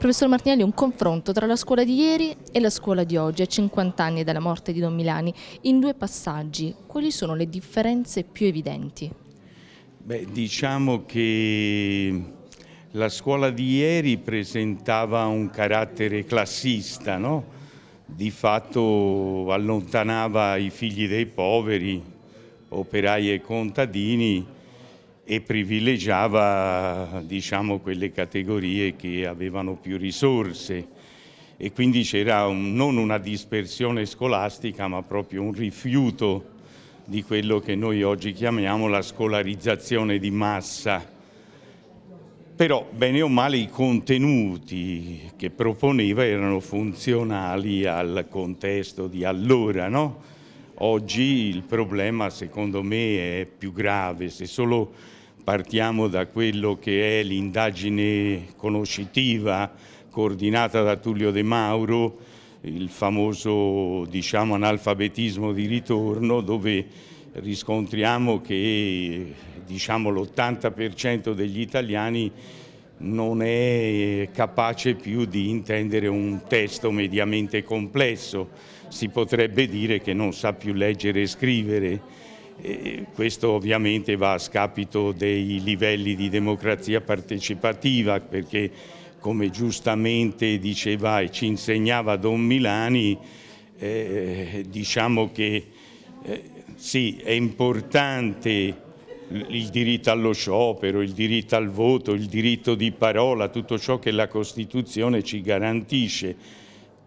Professor Martinelli, un confronto tra la scuola di ieri e la scuola di oggi, a 50 anni dalla morte di Don Milani. In due passaggi, quali sono le differenze più evidenti? Beh, diciamo che la scuola di ieri presentava un carattere classista, no? di fatto allontanava i figli dei poveri, operai e contadini, e privilegiava diciamo, quelle categorie che avevano più risorse e quindi c'era un, non una dispersione scolastica ma proprio un rifiuto di quello che noi oggi chiamiamo la scolarizzazione di massa. Però bene o male i contenuti che proponeva erano funzionali al contesto di allora, no? Oggi il problema secondo me è più grave, se solo partiamo da quello che è l'indagine conoscitiva coordinata da Tullio De Mauro, il famoso diciamo, analfabetismo di ritorno dove riscontriamo che diciamo, l'80% degli italiani non è capace più di intendere un testo mediamente complesso, si potrebbe dire che non sa più leggere e scrivere e questo ovviamente va a scapito dei livelli di democrazia partecipativa perché come giustamente diceva e ci insegnava Don Milani, eh, diciamo che eh, sì, è importante il diritto allo sciopero, il diritto al voto, il diritto di parola, tutto ciò che la Costituzione ci garantisce,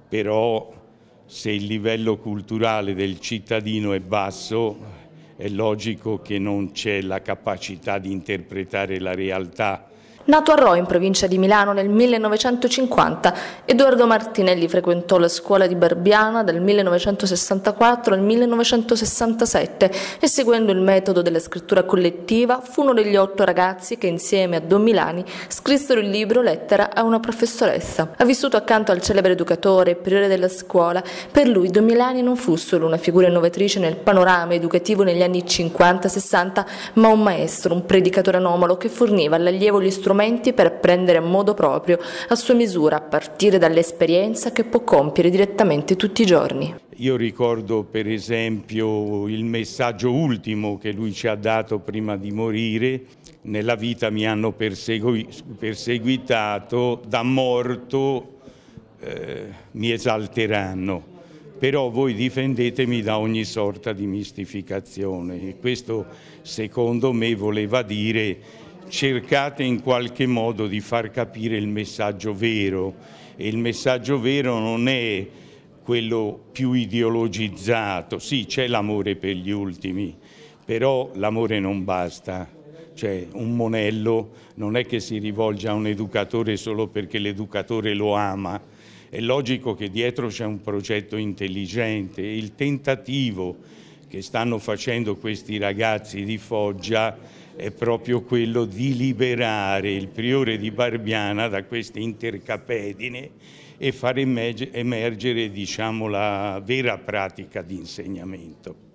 però se il livello culturale del cittadino è basso è logico che non c'è la capacità di interpretare la realtà Nato a Rho, in provincia di Milano, nel 1950, Edoardo Martinelli frequentò la scuola di Barbiana dal 1964 al 1967 e, seguendo il metodo della scrittura collettiva, fu uno degli otto ragazzi che, insieme a Don Milani, scrissero il libro Lettera a una professoressa. Ha vissuto accanto al celebre educatore e priore della scuola. Per lui, Don Milani non fu solo una figura innovatrice nel panorama educativo negli anni 50-60, ma un maestro, un predicatore anomalo che forniva all'allievo gli strumenti strumenti per prendere a modo proprio, a sua misura, a partire dall'esperienza che può compiere direttamente tutti i giorni. Io ricordo per esempio il messaggio ultimo che lui ci ha dato prima di morire, nella vita mi hanno persegui, perseguitato, da morto eh, mi esalteranno, però voi difendetemi da ogni sorta di mistificazione e questo secondo me voleva dire cercate in qualche modo di far capire il messaggio vero e il messaggio vero non è quello più ideologizzato, sì c'è l'amore per gli ultimi, però l'amore non basta, cioè un monello non è che si rivolge a un educatore solo perché l'educatore lo ama, è logico che dietro c'è un progetto intelligente, il tentativo che stanno facendo questi ragazzi di Foggia è proprio quello di liberare il priore di Barbiana da questa intercapedine e far emergere diciamo, la vera pratica di insegnamento.